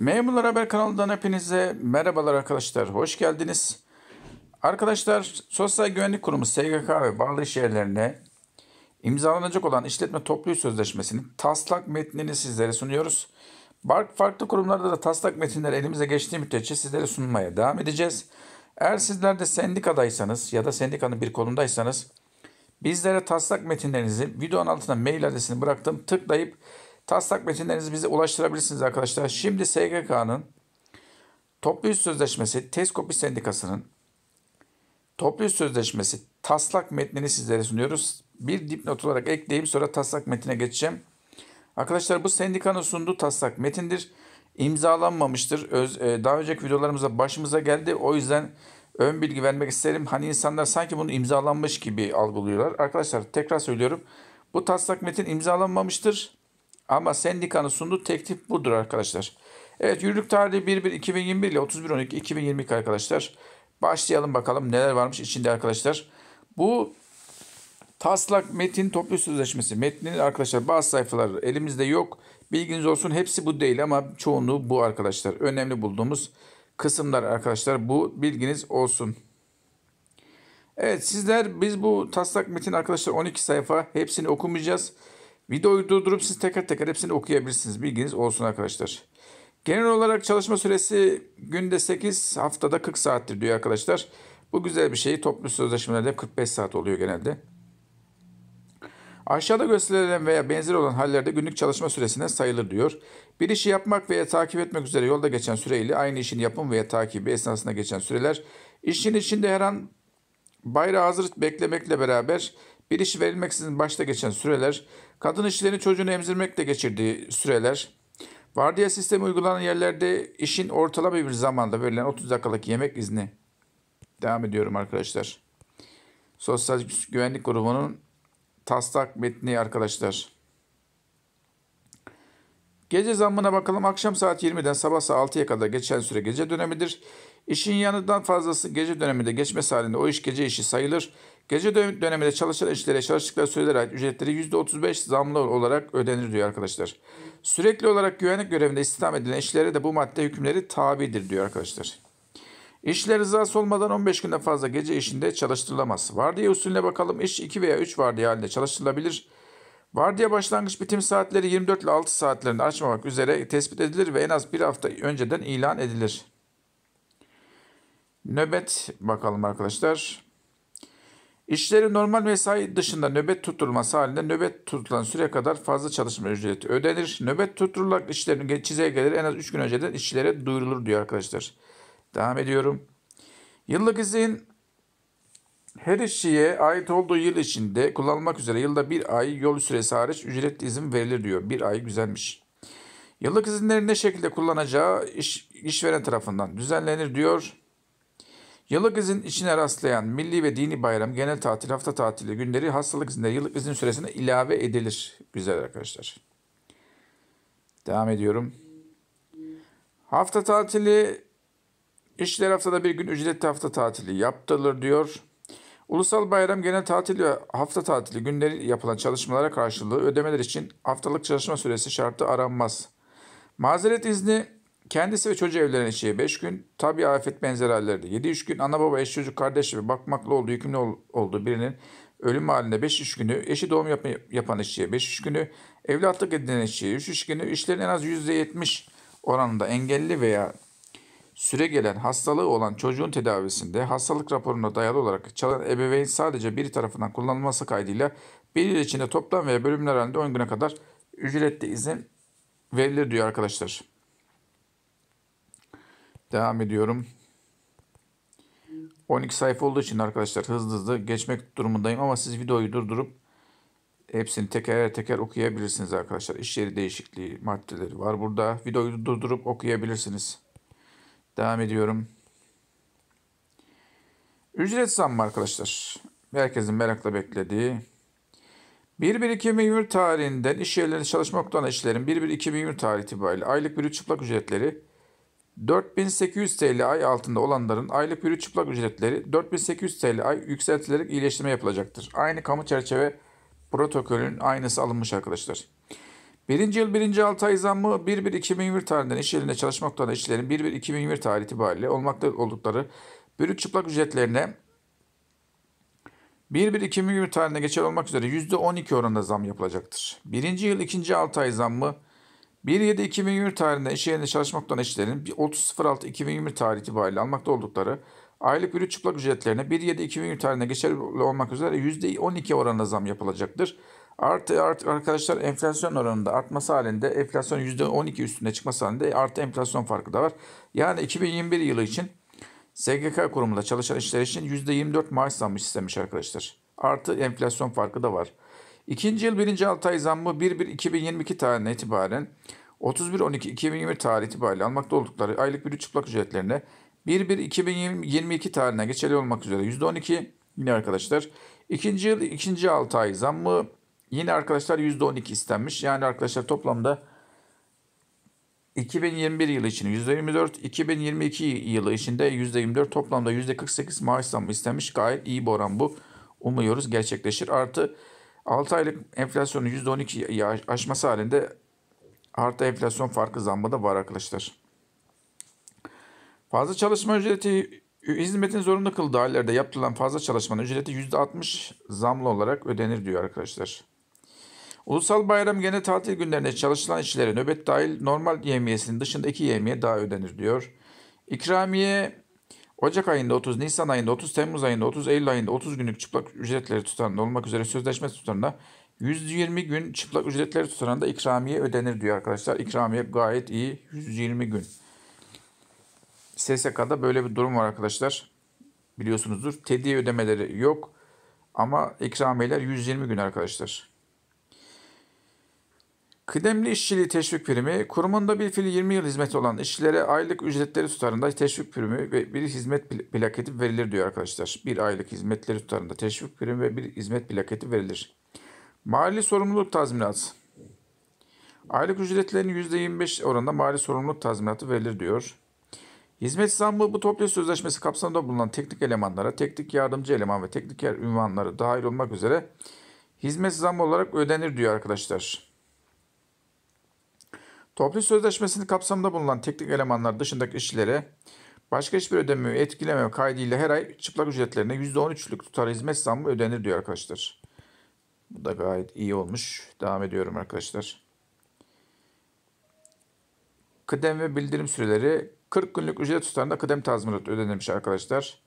Memurlar Haber kanalından hepinize merhabalar arkadaşlar. Hoş geldiniz. Arkadaşlar Sosyal Güvenlik Kurumu SGK ve bağlı iş yerlerine imzalanacak olan işletme toplu sözleşmesinin taslak metnini sizlere sunuyoruz. Farklı kurumlarda da taslak metinler elimize geçtiği müddetçe sizlere sunmaya devam edeceğiz. Eğer sizler de sendikadaysanız ya da sendikanın bir konumdaysanız bizlere taslak metinlerinizi videonun altına mail adresini bıraktım. Tıklayıp taslak metinlerinizi bize ulaştırabilirsiniz arkadaşlar. Şimdi SGK'nın Toplu Üst Sözleşmesi Teskopi Sendikası'nın Toplu Üst Sözleşmesi taslak metnini sizlere sunuyoruz. Bir dipnot olarak ekleyeyim sonra taslak metine geçeceğim. Arkadaşlar bu sendikanın sunduğu taslak metindir. İmzalanmamıştır. Öz, e, daha önceki videolarımızda başımıza geldi. O yüzden ön bilgi vermek isterim. Hani insanlar sanki bunu imzalanmış gibi algılıyorlar. Arkadaşlar tekrar söylüyorum. Bu taslak metin imzalanmamıştır. Ama sendikanın sunduğu teklif budur arkadaşlar. Evet yürürlük tarihi 1-1-2021 ile 31-12-2022 arkadaşlar. Başlayalım bakalım neler varmış içinde arkadaşlar. Bu taslak metin toplu sözleşmesi. Metnin arkadaşlar bazı sayfalar elimizde yok. Bilginiz olsun hepsi bu değil ama çoğunluğu bu arkadaşlar. Önemli bulduğumuz kısımlar arkadaşlar bu bilginiz olsun. Evet sizler biz bu taslak metin arkadaşlar 12 sayfa hepsini okumayacağız. Videoyu durdurup siz teker teker hepsini okuyabilirsiniz. Bilginiz olsun arkadaşlar. Genel olarak çalışma süresi günde 8, haftada 40 saattir diyor arkadaşlar. Bu güzel bir şey. Toplu sözleşmelerde 45 saat oluyor genelde. Aşağıda gösterilen veya benzer olan hallerde günlük çalışma süresine sayılır diyor. Bir işi yapmak veya takip etmek üzere yolda geçen süreyle aynı işin yapım veya takibi esnasında geçen süreler işin içinde her an bayrağı hazır beklemekle beraber bir iş verilmeksizin başta geçen süreler, kadın işçilerin çocuğunu emzirmekle geçirdiği süreler, vardiya sistemi uygulanan yerlerde işin ortalama bir zamanda verilen 30 dakikalık yemek izni. Devam ediyorum arkadaşlar. Sosyal Güvenlik Grubu'nun taslak metni arkadaşlar. Gece zammına bakalım. Akşam saat 20'den sabah saat 6'ya kadar geçen süre gece dönemidir. İşin yanından fazlası gece döneminde geçmesi halinde o iş gece işi sayılır. Gece döneminde çalışan işçilere çalıştıkları süreler ait ücretleri %35 zamlı olarak ödenir diyor arkadaşlar. Sürekli olarak güvenlik görevinde istihdam edilen işçilere de bu madde hükümleri tabidir diyor arkadaşlar. İşçiler rızası olmadan 15 günde fazla gece işinde çalıştırılamaz. Vardiya usulüne bakalım iş 2 veya 3 vardiya halinde çalıştırılabilir. Vardiya başlangıç bitim saatleri 24 ile 6 saatlerinde açmamak üzere tespit edilir ve en az bir hafta önceden ilan edilir. Nöbet bakalım arkadaşlar. İşçilerin normal mesai dışında nöbet tutturulması halinde nöbet tutulan süre kadar fazla çalışma ücreti ödenir. Nöbet tutturularak işçilerin çizelgeleri en az 3 gün önceden işçilere duyurulur diyor arkadaşlar. Devam ediyorum. Yıllık izin her işçiye ait olduğu yıl içinde kullanılmak üzere yılda bir ay yol süresi hariç ücretli izin verilir diyor. Bir ay güzelmiş. Yıllık izinlerin ne şekilde kullanacağı iş, işveren tarafından düzenlenir diyor. Yıllık izin içine rastlayan milli ve dini bayram, genel tatil, hafta tatili günleri hastalık izinde yıllık izin süresine ilave edilir. Güzel arkadaşlar. Devam ediyorum. Hafta tatili işler haftada bir gün ücretli hafta tatili yaptırılır diyor. Ulusal bayram genel tatil ve hafta tatili günleri yapılan çalışmalara karşılığı ödemeler için haftalık çalışma süresi şartı aranmaz. Mazeret izni Kendisi ve çocuğu evlenen eşeğe 5 gün, tabi afet benzeri hallerde 7-3 gün, ana baba, eş çocuk, kardeş ve bakmakla olduğu, yükümlü ol, olduğu birinin ölüm halinde 5-3 günü, eşi doğum yap, yapan eşeğe 5-3 günü, evlatlık edinen eşeğe 3-3 günü, işlerin en az %70 oranında engelli veya süre gelen hastalığı olan çocuğun tedavisinde hastalık raporuna dayalı olarak çalan ebeveyn sadece biri tarafından kullanılması kaydıyla bir yıl içinde toplam veya bölümler halinde 10 güne kadar ücretli izin verilir diyor arkadaşlar. Devam ediyorum. 12 sayfa olduğu için arkadaşlar hızlı hızlı geçmek durumundayım ama siz videoyu durdurup hepsini teker teker okuyabilirsiniz arkadaşlar. İş yeri değişikliği maddeleri var burada. Videoyu durdurup okuyabilirsiniz. Devam ediyorum. Ücret zammı arkadaşlar. Herkesin merakla beklediği. 1-1-2020 tarihinden iş yerlerinde çalışmakta olan işlerin 1-1-2020 tarihi itibariyle aylık bir çıplak ücretleri 4800 TL ay altında olanların aylık yürü çıplak ücretleri 4800 TL ay yükseltilerek iyileştirme yapılacaktır. Aynı kamu çerçeve protokolünün aynısı alınmış arkadaşlar. Birinci yıl birinci altı ay zammı 1-1-2021 tarihinden iş yerinde çalışmakta olan işçilerin 1-1-2021 tarihi itibariyle olmakta oldukları bürüt çıplak ücretlerine 1-1-2021 tarihinde geçer olmak üzere %12 oranında zam yapılacaktır. Birinci yıl ikinci altı ay zammı 1.7.2020 tarihinde iş yerinde çalışmakta olan işçilerin 30.06.2020 tarihi itibariyle almakta oldukları aylık bürüt çıplak ücretlerine 1.7.2020 tarihinde geçerli olmak üzere %12 oranında zam yapılacaktır. Artı, artı arkadaşlar enflasyon oranında artması halinde enflasyon %12 üstüne çıkması halinde artı enflasyon farkı da var. Yani 2021 yılı için SGK kurumunda çalışan işler için %24 maaş zammı istemiş arkadaşlar. Artı enflasyon farkı da var. İkinci yıl birinci altı ay zammı 1-1-2022 tarihine itibaren 31-12-2020 tarihi itibariyle almakta oldukları aylık bir çıplak ücretlerine 1-1-2022 tarihine geçerli olmak üzere %12 yine arkadaşlar. İkinci yıl ikinci altı ay zammı yine arkadaşlar %12 istenmiş. Yani arkadaşlar toplamda 2021 yılı için %24, 2022 yılı içinde %24 toplamda %48 maaş zammı istenmiş. Gayet iyi bir oran bu. Umuyoruz gerçekleşir. Artı 6 aylık enflasyonu %12'yi aşması halinde artı enflasyon farkı zammı da var arkadaşlar. Fazla çalışma ücreti hizmetin zorunlu kıldığı hallerde yaptırılan fazla çalışmanın ücreti %60 zamlı olarak ödenir diyor arkadaşlar. Ulusal bayram gene tatil günlerinde çalışılan işçilere nöbet dahil normal yemiyesinin dışında iki yemiye daha ödenir diyor. İkramiye Ocak ayında 30, Nisan ayında 30, Temmuz ayında 30, Eylül ayında 30 günlük çıplak ücretleri tutan olmak üzere sözleşme tutarında 120 gün çıplak ücretleri tutan da ikramiye ödenir diyor arkadaşlar. İkramiye gayet iyi 120 gün. SSK'da böyle bir durum var arkadaşlar. Biliyorsunuzdur. Tediye ödemeleri yok. Ama ikramiyeler 120 gün arkadaşlar. Kıdemli işçiliği teşvik primi, kurumunda bir fili 20 yıl hizmet olan işçilere aylık ücretleri tutarında teşvik primi ve bir hizmet plaketi verilir diyor arkadaşlar. Bir aylık hizmetleri tutarında teşvik primi ve bir hizmet plaketi verilir. Mali sorumluluk tazminatı. Aylık ücretlerin %25 oranında mali sorumluluk tazminatı verilir diyor. Hizmet zammı bu toplu sözleşmesi kapsamında bulunan teknik elemanlara, teknik yardımcı eleman ve tekniker ünvanları dahil olmak üzere hizmet zammı olarak ödenir diyor arkadaşlar. Toplu sözleşmesinin kapsamında bulunan teknik elemanlar dışındaki işçilere başka hiçbir ödemi etkileme kaydıyla her ay çıplak ücretlerine %13'lük tutar hizmet zammı ödenir diyor arkadaşlar. Bu da gayet iyi olmuş. Devam ediyorum arkadaşlar. Kıdem ve bildirim süreleri 40 günlük ücret tutarında kıdem tazminatı ödenilmiş arkadaşlar.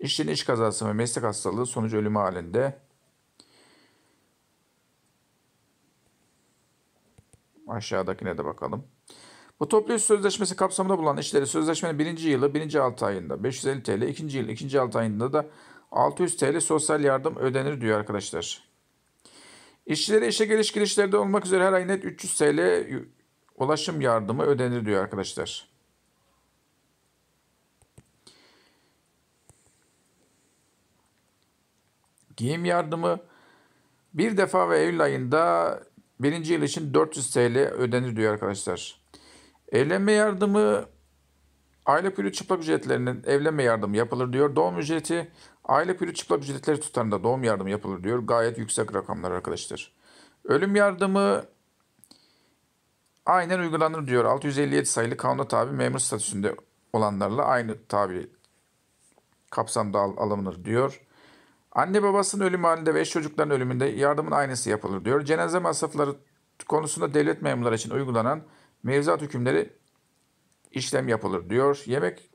İşçinin iş kazası ve meslek hastalığı sonucu ölümü halinde Aşağıdakine de bakalım. Bu toplu iş sözleşmesi kapsamında bulunan işleri sözleşmenin birinci yılı birinci 6 ayında 550 TL, ikinci yıl ikinci 6 ayında da 600 TL sosyal yardım ödenir diyor arkadaşlar. İşçilere işe geliş girişlerde olmak üzere her ay net 300 TL ulaşım yardımı ödenir diyor arkadaşlar. Giyim yardımı bir defa ve Eylül ayında birinci yıl için 400 TL ödenir diyor arkadaşlar. Evlenme yardımı aile pürü çıplak ücretlerinin evlenme yardımı yapılır diyor. Doğum ücreti aile pürü çıplak ücretleri tutarında doğum yardımı yapılır diyor. Gayet yüksek rakamlar arkadaşlar. Ölüm yardımı aynen uygulanır diyor. 657 sayılı kanuna tabi memur statüsünde olanlarla aynı tabi kapsamda al alınır diyor. Anne babasının ölümü halinde ve eş çocukların ölümünde yardımın aynısı yapılır diyor. Cenaze masrafları konusunda devlet memurları için uygulanan mevzuat hükümleri işlem yapılır diyor. Yemek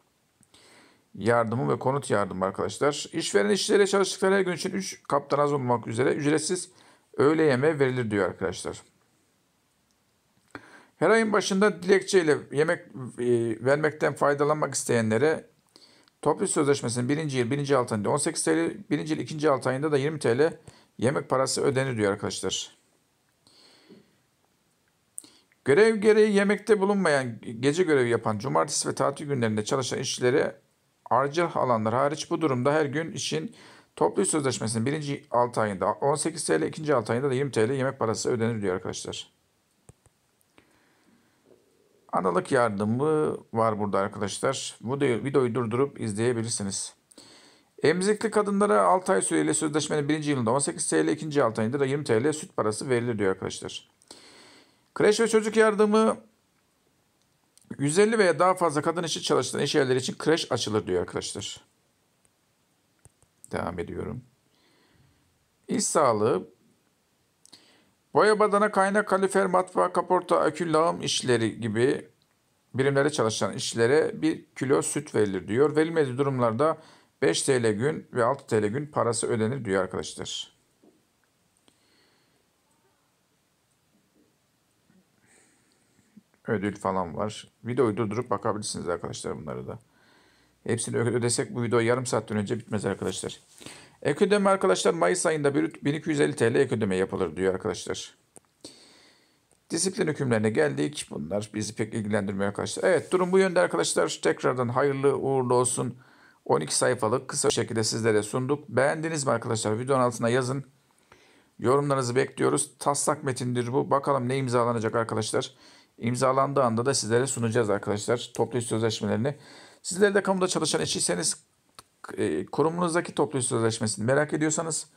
yardımı ve konut yardımı arkadaşlar. İşveren işçilere çalıştıkları her gün için 3 kaptan az olmak üzere ücretsiz öğle yemeği verilir diyor arkadaşlar. Her ayın başında dilekçeyle yemek e, vermekten faydalanmak isteyenlere Toplu sözleşmesinin birinci yıl birinci altı ayında 18 TL, birinci yıl ikinci altı ayında da 20 TL yemek parası ödenir diyor arkadaşlar. Görev gereği yemekte bulunmayan, gece görevi yapan, cumartesi ve tatil günlerinde çalışan işçilere harcır alanlar hariç bu durumda her gün için toplu sözleşmesinin birinci altı ayında 18 TL, ikinci altı ayında da 20 TL yemek parası ödenir diyor arkadaşlar. Analık yardımı var burada arkadaşlar. Bu videoyu durdurup izleyebilirsiniz. Emzikli kadınlara 6 ay süreyle sözleşmenin 1. yılında 18 TL, 2. 6 ayında da 20 TL süt parası verilir diyor arkadaşlar. Kreş ve çocuk yardımı 150 veya daha fazla kadın işçi çalıştığı iş yerleri için kreş açılır diyor arkadaşlar. Devam ediyorum. İş sağlığı Boyabadan'a badana kaynak kalifer matbaa kaporta akü işleri gibi birimlere çalışan işçilere 1 kilo süt verilir diyor. Verilmediği durumlarda 5 TL gün ve 6 TL gün parası ödenir diyor arkadaşlar. Ödül falan var. Videoyu durdurup bakabilirsiniz arkadaşlar bunları da. Hepsini ödesek bu video yarım saatten önce bitmez arkadaşlar. Ek ödeme arkadaşlar Mayıs ayında 1250 TL ek ödeme yapılır diyor arkadaşlar. Disiplin hükümlerine geldik. Bunlar bizi pek ilgilendirmiyor arkadaşlar. Evet durum bu yönde arkadaşlar. Tekrardan hayırlı uğurlu olsun. 12 sayfalık kısa şekilde sizlere sunduk. Beğendiniz mi arkadaşlar? Videonun altına yazın. Yorumlarınızı bekliyoruz. Taslak metindir bu. Bakalım ne imzalanacak arkadaşlar. İmzalandığı anda da sizlere sunacağız arkadaşlar. Toplu sözleşmelerini. Sizler de kamuda çalışan işçiyseniz e, kurumunuzdaki toplu sözleşmesini merak ediyorsanız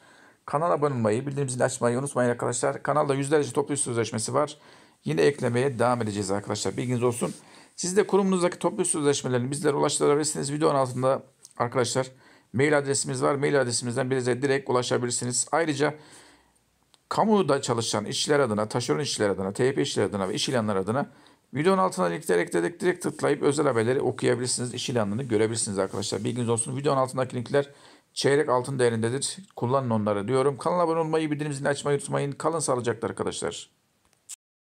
kanal abone olmayı, bildirim zilini açmayı unutmayın arkadaşlar. Kanalda yüzlerce toplu sözleşmesi var. Yine eklemeye devam edeceğiz arkadaşlar. Bilginiz olsun. Siz de kurumunuzdaki toplu sözleşmelerini bizlere ulaştırabilirsiniz. Videonun altında arkadaşlar mail adresimiz var. Mail adresimizden bize direkt ulaşabilirsiniz. Ayrıca kamuda çalışan işçiler adına, taşeron işçiler adına, TYP işçiler adına ve iş ilanları adına Videonun altına linkleri ekledik. Direkt tıklayıp özel haberleri okuyabilirsiniz. İş ilanını görebilirsiniz arkadaşlar. Bilginiz olsun. Videonun altındaki linkler çeyrek altın değerindedir. Kullanın onları diyorum. Kanala abone olmayı, bildirim zilini açmayı unutmayın. Kalın sağlıcakla arkadaşlar.